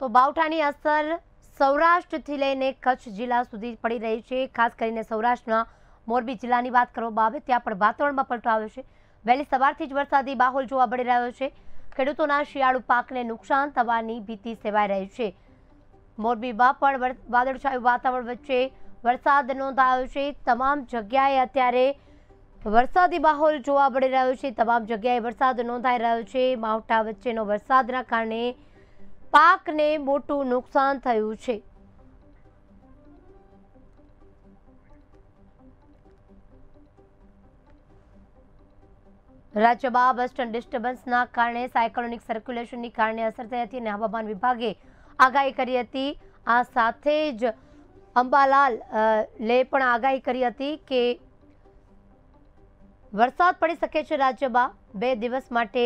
તો બાઉઠાની અસર સૌરાષ્ટ્રથી લઈને કચ્છ જિલ્લા સુધી પડી રહી છે ખાસ કરીને સૌરાષ્ટ્રના મોરબી જિલ્લાની વાત કરવા બાબત ત્યાં પણ વાતાવરણમાં પલટો આવ્યો છે વેલી સવારથી જ વરસાદી બાહોલ જોવા મળી રહ્યો છે ખેડૂતોના શિયાળુ પાકને નુકસાન થવાની भीती સેવાઈ રહી છે મોરબીમાં પણ વાદળછાયું વાતાવરણ વચ્ચે વરસાદ નોંધાયો છે તમામ જગ્યાએ અત્યારે વરસાદી બાહોલ જોવા મળી રહ્યો છે તમામ જગ્યાએ વરસાદ નોંધાઈ રહ્યો છે માઉઠા વચ્ચેનો વરસાદના કારણે પાકને મોટું નુકસાન થયું છે રાજ્યમાં વેસ્ટર્ન ડિસ્ટર્બન્સના કારણે સાયકલોનિક સર્ક્યુલેશનની કારણે અસર થઈ હતી અને હવામાન વિભાગે આગાહી કરી હતી આ સાથે જ અંબાલાલ લે પણ આગાહી કરી હતી કે વરસાદ પડી શકે છે રાજ્યમાં બે દિવસ માટે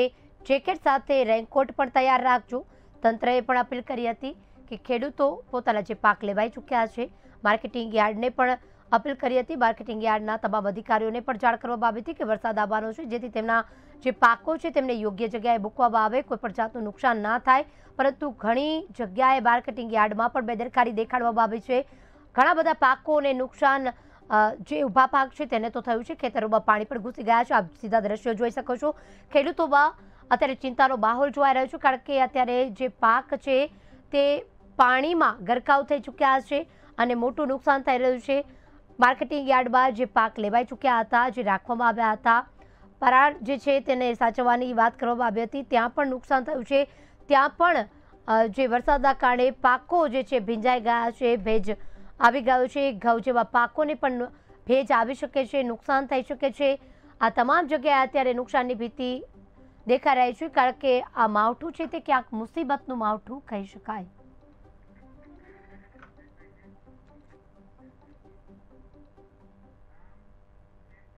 જેકેટ સાથે રેનકોટ પણ તૈયાર રાખજો તંત્રએ પણ اپિલ કરી હતી કે ખેડૂતો પોતાલા જે પાક લેવાઈ ચૂક્યા છે માર્કેટિંગ યાર્ડને પણ اپિલ કરી હતી માર્કેટિંગ યાર્ડના તબાવ અધિકારીઓને પણ જાણ કરવા બાબતે કે વરસાદ આવવાનો છે જેથી તેમના જે પાકો છે તેમણે યોગ્ય જગ્યાએ બકવાવા આવે કોઈ પરજાતો નુકસાન ના થાય પરંતુ ઘણી જગ્યાએ માર્કેટિંગ યાર્ડમાં પણ બેદરકારી દેખાડવા બાબતે છે ઘણા બધા પાકોને નુકસાન જે ઉભા પાક છે તેને તો થયું છે ખેતરોમાં પાણી પણ ગુસી ગયા છે સીધા દ્રશ્યો જોઈ શકો છો ખેડૂતોવા અત્યારે ચિંતાનો માહોલ જોવાઈ રહ્યો છે કારણ કે અત્યારે જે પાક છે તે પાણીમાં ઘરકાઉ થઈ ચૂક્યા છે અને મોટો નુકસાન થઈ રહ્યું છે માર્કેટિંગ યાર્ડમાં જે પાક લેવાઈ ચૂક્યા હતા જે રાખવામાં આવ્યા હતા પર આ જે છે તેને સાચવવાની વાત કરવાવા ભ્યતી ત્યાં પણ નુકસાન થયું છે ત્યાં પણ જે વરસાદા કારણે પાકો જે છે ભીંજાઈ ગયા છે ભેજ આવી ગયો છે ઘઉં જેવા પાકોને પણ ભેજ આવી શકે છે નુકસાન થઈ શકે છે આ તમામ જગ્યાએ અત્યારે નુકસાનની भीती દેખાઈ રહી છે કારણ કે આ માવઠું છે તે ક્યાંક મુસીબતનું માવઠું કહી શકાય